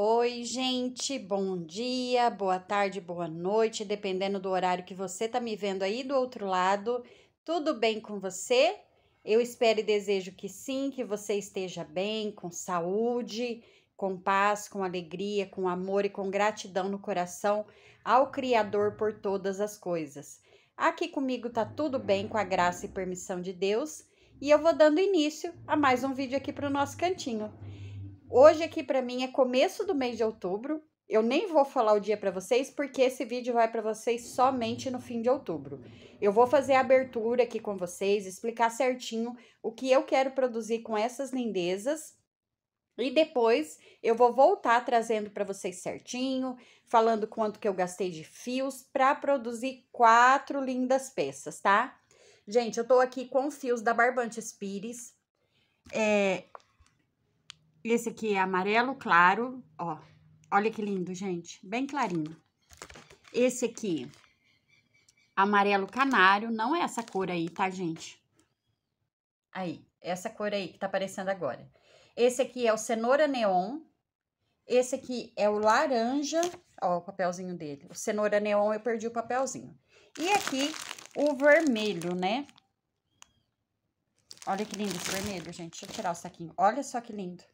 Oi, gente, bom dia, boa tarde, boa noite, dependendo do horário que você tá me vendo aí do outro lado. Tudo bem com você? Eu espero e desejo que sim, que você esteja bem, com saúde, com paz, com alegria, com amor e com gratidão no coração ao Criador por todas as coisas. Aqui comigo tá tudo bem com a graça e permissão de Deus, e eu vou dando início a mais um vídeo aqui para o nosso cantinho. Hoje aqui para mim é começo do mês de outubro. Eu nem vou falar o dia para vocês porque esse vídeo vai para vocês somente no fim de outubro. Eu vou fazer a abertura aqui com vocês, explicar certinho o que eu quero produzir com essas lindezas. E depois eu vou voltar trazendo para vocês certinho, falando quanto que eu gastei de fios para produzir quatro lindas peças, tá? Gente, eu tô aqui com fios da Barbante Spires. É, esse aqui é amarelo claro, ó. Olha que lindo, gente. Bem clarinho. Esse aqui, amarelo canário. Não é essa cor aí, tá, gente? Aí, essa cor aí que tá aparecendo agora. Esse aqui é o cenoura neon. Esse aqui é o laranja. Ó, o papelzinho dele. O cenoura neon, eu perdi o papelzinho. E aqui, o vermelho, né? Olha que lindo esse vermelho, gente. Deixa eu tirar o saquinho. Olha só que lindo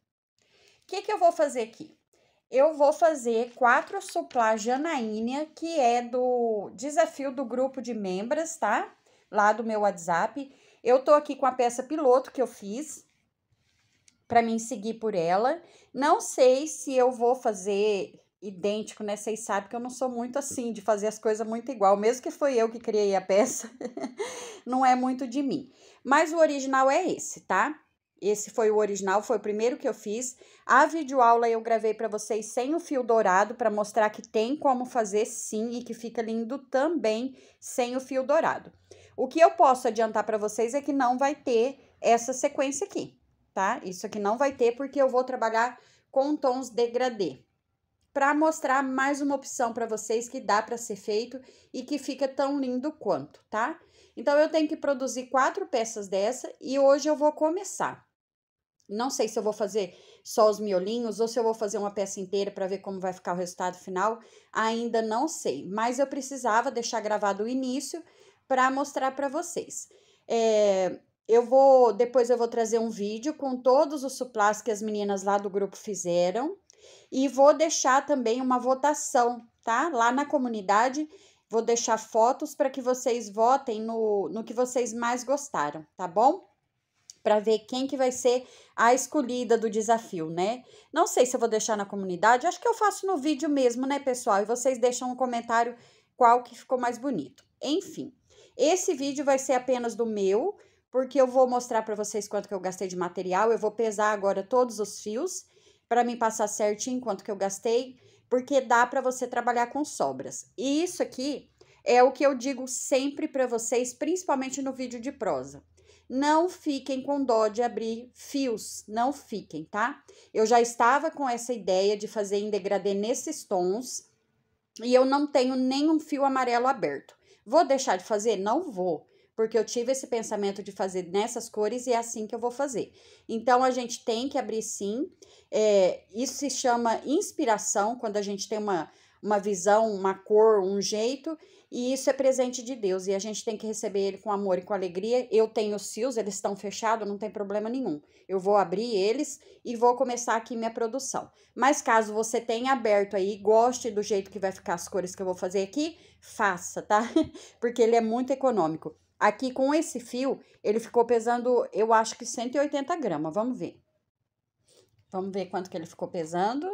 que, que eu vou fazer aqui? Eu vou fazer quatro suplá Janaína, que é do desafio do grupo de membros, tá? Lá do meu WhatsApp. Eu tô aqui com a peça piloto que eu fiz, para mim seguir por ela. Não sei se eu vou fazer idêntico, né? Vocês sabem que eu não sou muito assim, de fazer as coisas muito igual. Mesmo que foi eu que criei a peça, não é muito de mim. Mas o original é esse, tá? Esse foi o original, foi o primeiro que eu fiz. A videoaula eu gravei para vocês sem o fio dourado para mostrar que tem como fazer sim e que fica lindo também sem o fio dourado. O que eu posso adiantar para vocês é que não vai ter essa sequência aqui, tá? Isso aqui não vai ter porque eu vou trabalhar com tons degradê. Para mostrar mais uma opção para vocês que dá para ser feito e que fica tão lindo quanto, tá? Então, eu tenho que produzir quatro peças dessa e hoje eu vou começar. Não sei se eu vou fazer só os miolinhos ou se eu vou fazer uma peça inteira para ver como vai ficar o resultado final. Ainda não sei, mas eu precisava deixar gravado o início para mostrar para vocês. É, eu vou depois eu vou trazer um vídeo com todos os suplás que as meninas lá do grupo fizeram e vou deixar também uma votação, tá? Lá na comunidade vou deixar fotos para que vocês votem no, no que vocês mais gostaram, tá bom? para ver quem que vai ser a escolhida do desafio, né? Não sei se eu vou deixar na comunidade, acho que eu faço no vídeo mesmo, né, pessoal? E vocês deixam um comentário qual que ficou mais bonito. Enfim, esse vídeo vai ser apenas do meu, porque eu vou mostrar para vocês quanto que eu gastei de material, eu vou pesar agora todos os fios para mim passar certinho quanto que eu gastei, porque dá para você trabalhar com sobras. E isso aqui é o que eu digo sempre para vocês, principalmente no vídeo de prosa. Não fiquem com dó de abrir fios, não fiquem, tá? Eu já estava com essa ideia de fazer em degradê nesses tons e eu não tenho nenhum fio amarelo aberto. Vou deixar de fazer? Não vou, porque eu tive esse pensamento de fazer nessas cores e é assim que eu vou fazer. Então, a gente tem que abrir sim. É, isso se chama inspiração, quando a gente tem uma uma visão, uma cor, um jeito, e isso é presente de Deus, e a gente tem que receber ele com amor e com alegria. Eu tenho os fios, eles estão fechados, não tem problema nenhum. Eu vou abrir eles e vou começar aqui minha produção. Mas caso você tenha aberto aí goste do jeito que vai ficar as cores que eu vou fazer aqui, faça, tá? Porque ele é muito econômico. Aqui com esse fio, ele ficou pesando, eu acho que 180 gramas, vamos ver. Vamos ver quanto que ele ficou pesando.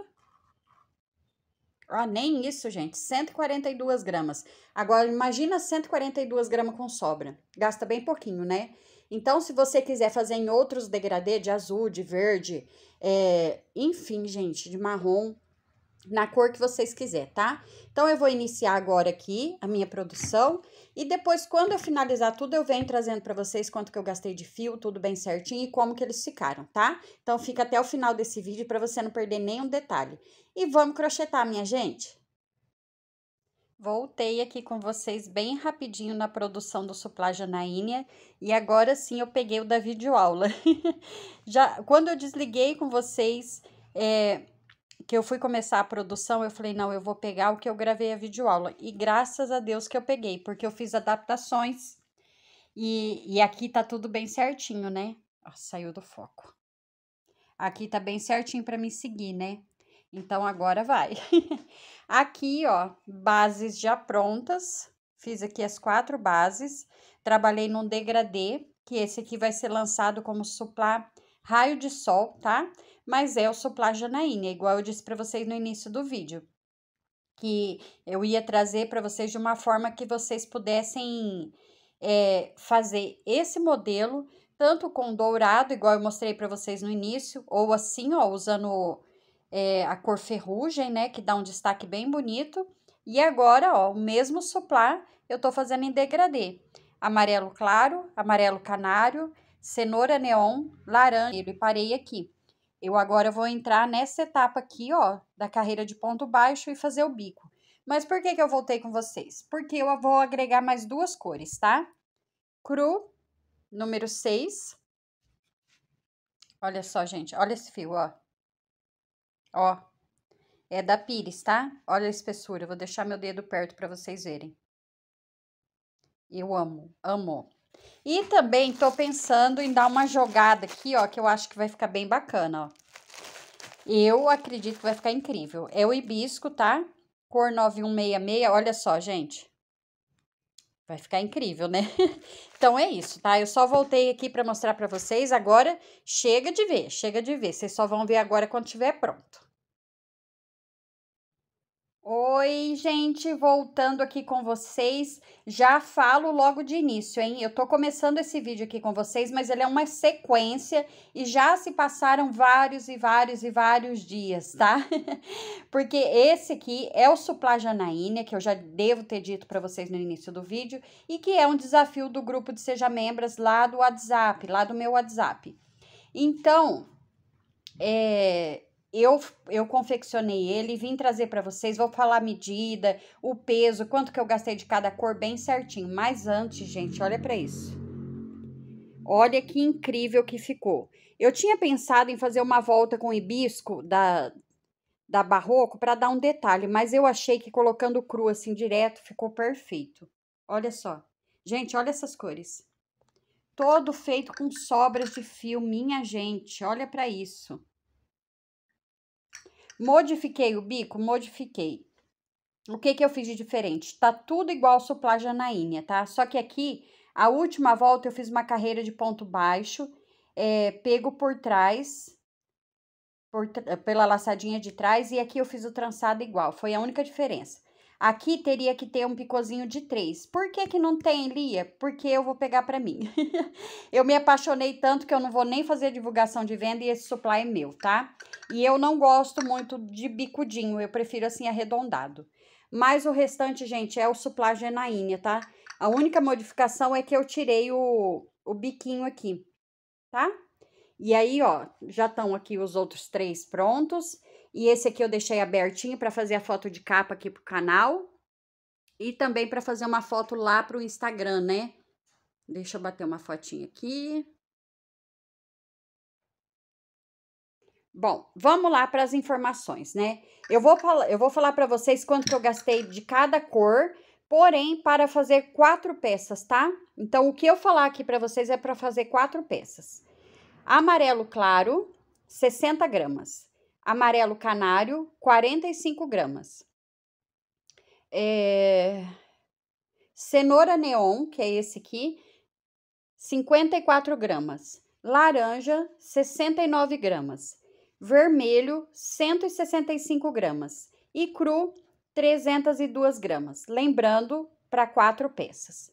Ó, nem isso, gente. 142 gramas. Agora, imagina 142 gramas com sobra. Gasta bem pouquinho, né? Então, se você quiser fazer em outros degradê de azul, de verde, é, enfim, gente, de marrom, na cor que vocês quiser, tá? Então, eu vou iniciar agora aqui a minha produção e depois, quando eu finalizar tudo, eu venho trazendo para vocês quanto que eu gastei de fio, tudo bem certinho e como que eles ficaram, tá? Então, fica até o final desse vídeo para você não perder nenhum detalhe. E vamos crochetar, minha gente? Voltei aqui com vocês bem rapidinho na produção do Suplá Janaínia e agora sim eu peguei o da videoaula. Já, quando eu desliguei com vocês... É, que eu fui começar a produção, eu falei, não, eu vou pegar o que eu gravei a videoaula. E graças a Deus que eu peguei, porque eu fiz adaptações. E, e aqui tá tudo bem certinho, né? Ó, ah, saiu do foco. Aqui tá bem certinho para me seguir, né? Então, agora vai. aqui, ó, bases já prontas. Fiz aqui as quatro bases. Trabalhei num degradê, que esse aqui vai ser lançado como suplá raio de sol, tá? Tá? mas é o Supply Janaína, igual eu disse para vocês no início do vídeo, que eu ia trazer para vocês de uma forma que vocês pudessem é, fazer esse modelo, tanto com dourado, igual eu mostrei para vocês no início, ou assim, ó, usando é, a cor ferrugem, né, que dá um destaque bem bonito. E agora, ó, o mesmo soplar eu tô fazendo em degradê. Amarelo claro, amarelo canário, cenoura neon, laranja, e parei aqui. Eu agora vou entrar nessa etapa aqui, ó, da carreira de ponto baixo e fazer o bico. Mas por que, que eu voltei com vocês? Porque eu vou agregar mais duas cores, tá? Cru, número 6. Olha só, gente, olha esse fio, ó. Ó, é da Pires, tá? Olha a espessura, eu vou deixar meu dedo perto para vocês verem. Eu amo, amo. E também tô pensando em dar uma jogada aqui, ó, que eu acho que vai ficar bem bacana, ó. Eu acredito que vai ficar incrível. É o hibisco, tá? Cor 9166, olha só, gente. Vai ficar incrível, né? então é isso, tá? Eu só voltei aqui para mostrar para vocês. Agora chega de ver, chega de ver. Vocês só vão ver agora quando tiver pronto. Oi, gente, voltando aqui com vocês. Já falo logo de início, hein? Eu tô começando esse vídeo aqui com vocês, mas ele é uma sequência e já se passaram vários e vários e vários dias, tá? Porque esse aqui é o Suplá Janaína, que eu já devo ter dito para vocês no início do vídeo, e que é um desafio do grupo de Seja Membras lá do WhatsApp, lá do meu WhatsApp. Então, é, eu, eu confeccionei ele, vim trazer para vocês, vou falar a medida, o peso, quanto que eu gastei de cada cor bem certinho. Mas antes, gente, olha para isso. Olha que incrível que ficou. Eu tinha pensado em fazer uma volta com hibisco da, da Barroco para dar um detalhe, mas eu achei que colocando cru assim direto ficou perfeito. Olha só. Gente, olha essas cores. Todo feito com sobras de fio, minha gente, olha para isso. Modifiquei o bico? Modifiquei. O que, que eu fiz de diferente? Tá tudo igual ao suplá janaína, tá? Só que aqui, a última volta, eu fiz uma carreira de ponto baixo, é, pego por trás, por, pela laçadinha de trás, e aqui eu fiz o trançado igual. Foi a única diferença. Aqui teria que ter um picozinho de três. Por que que não tem, Lia? Porque eu vou pegar para mim. eu me apaixonei tanto que eu não vou nem fazer divulgação de venda e esse supply é meu, tá? E eu não gosto muito de bicudinho, eu prefiro assim arredondado. Mas o restante, gente, é o supply genaína, tá? A única modificação é que eu tirei o, o biquinho aqui, tá? E aí, ó, já estão aqui os outros três prontos. E esse aqui eu deixei abertinho para fazer a foto de capa aqui pro canal. E também para fazer uma foto lá pro Instagram, né? Deixa eu bater uma fotinha aqui. Bom, vamos lá para as informações, né? Eu vou, eu vou falar para vocês quanto que eu gastei de cada cor, porém para fazer quatro peças, tá? Então, o que eu falar aqui para vocês é para fazer quatro peças. Amarelo claro, 60 gramas amarelo canário, 45 gramas. É... Cenoura neon, que é esse aqui, 54 gramas. Laranja, 69 gramas. Vermelho, 165 gramas. E cru, 302 gramas. Lembrando, para quatro peças.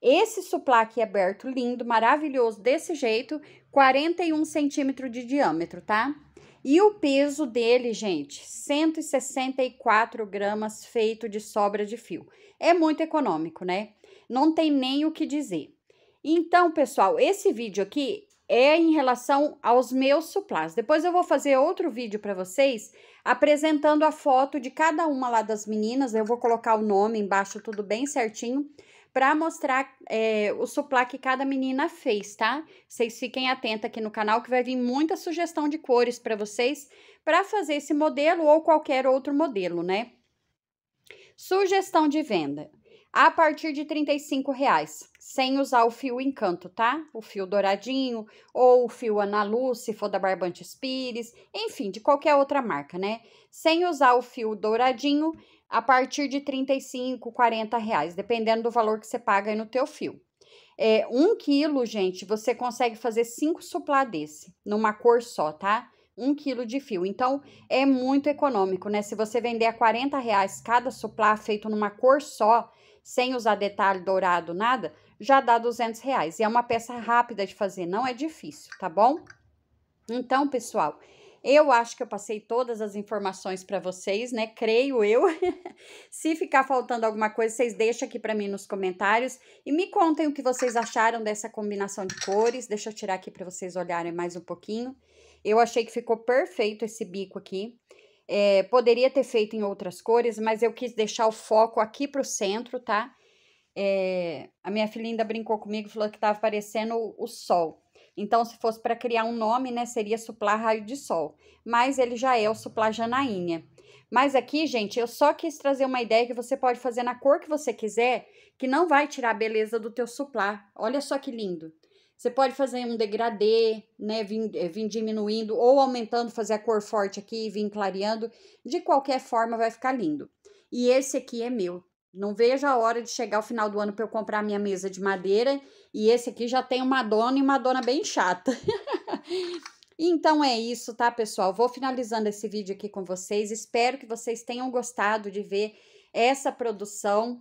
Esse suplaque aberto, lindo, maravilhoso, desse jeito, 41 centímetros de diâmetro, tá? E o peso dele, gente, 164 gramas feito de sobra de fio. É muito econômico, né? Não tem nem o que dizer. Então, pessoal, esse vídeo aqui é em relação aos meus suplás. Depois eu vou fazer outro vídeo para vocês apresentando a foto de cada uma lá das meninas. Eu vou colocar o nome embaixo tudo bem certinho para mostrar é, o suplá que cada menina fez, tá? Vocês fiquem atentos aqui no canal que vai vir muita sugestão de cores para vocês para fazer esse modelo ou qualquer outro modelo, né? Sugestão de venda. A partir de R$ reais, sem usar o fio encanto, tá? O fio douradinho ou o fio Analuz, se for da Barbante Pires, enfim, de qualquer outra marca, né? Sem usar o fio douradinho, a partir de 35, 40 reais, dependendo do valor que você paga aí no teu fio. É, um quilo, gente, você consegue fazer cinco suplá desse, numa cor só, tá? Um quilo de fio. Então, é muito econômico, né? Se você vender a 40 reais cada suplá feito numa cor só, sem usar detalhe dourado, nada, já dá 200 reais. E é uma peça rápida de fazer, não é difícil, tá bom? Então, pessoal, eu acho que eu passei todas as informações para vocês, né? Creio eu. Se ficar faltando alguma coisa, vocês deixam aqui para mim nos comentários e me contem o que vocês acharam dessa combinação de cores. Deixa eu tirar aqui para vocês olharem mais um pouquinho. Eu achei que ficou perfeito esse bico aqui. É, poderia ter feito em outras cores, mas eu quis deixar o foco aqui para o centro, tá? É, a minha filha ainda brincou comigo, falou que estava parecendo o sol. Então, se fosse para criar um nome, né, seria suplar raio de sol. Mas ele já é o suplar janainha. Mas aqui, gente, eu só quis trazer uma ideia que você pode fazer na cor que você quiser, que não vai tirar a beleza do teu suplar. Olha só que lindo. Você pode fazer um degradê, né, vim, eh, diminuindo ou aumentando, fazer a cor forte aqui, vir clareando. De qualquer forma, vai ficar lindo. E esse aqui é meu, não vejo a hora de chegar ao final do ano para eu comprar minha mesa de madeira. E esse aqui já tem uma dona e uma dona bem chata. então é isso, tá, pessoal? Vou finalizando esse vídeo aqui com vocês. Espero que vocês tenham gostado de ver essa produção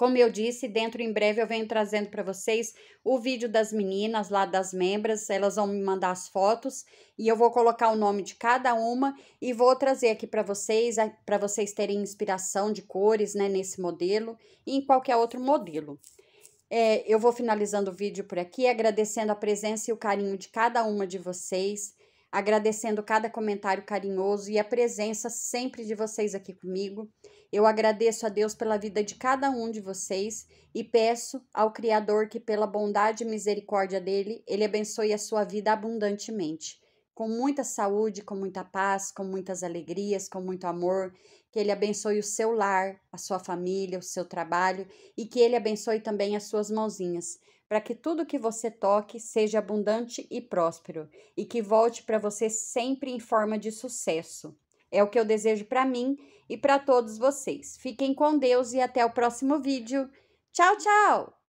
como eu disse, dentro em breve eu venho trazendo para vocês o vídeo das meninas lá das membras, elas vão me mandar as fotos e eu vou colocar o nome de cada uma e vou trazer aqui para vocês, para vocês terem inspiração de cores, né, nesse modelo e em qualquer outro modelo. É, eu vou finalizando o vídeo por aqui, agradecendo a presença e o carinho de cada uma de vocês, agradecendo cada comentário carinhoso e a presença sempre de vocês aqui comigo. Eu agradeço a Deus pela vida de cada um de vocês e peço ao Criador que, pela bondade e misericórdia dele, ele abençoe a sua vida abundantemente. Com muita saúde, com muita paz, com muitas alegrias, com muito amor, que ele abençoe o seu lar, a sua família, o seu trabalho e que ele abençoe também as suas mãozinhas, para que tudo que você toque seja abundante e próspero e que volte para você sempre em forma de sucesso. É o que eu desejo para mim e para todos vocês. Fiquem com Deus e até o próximo vídeo. Tchau, tchau!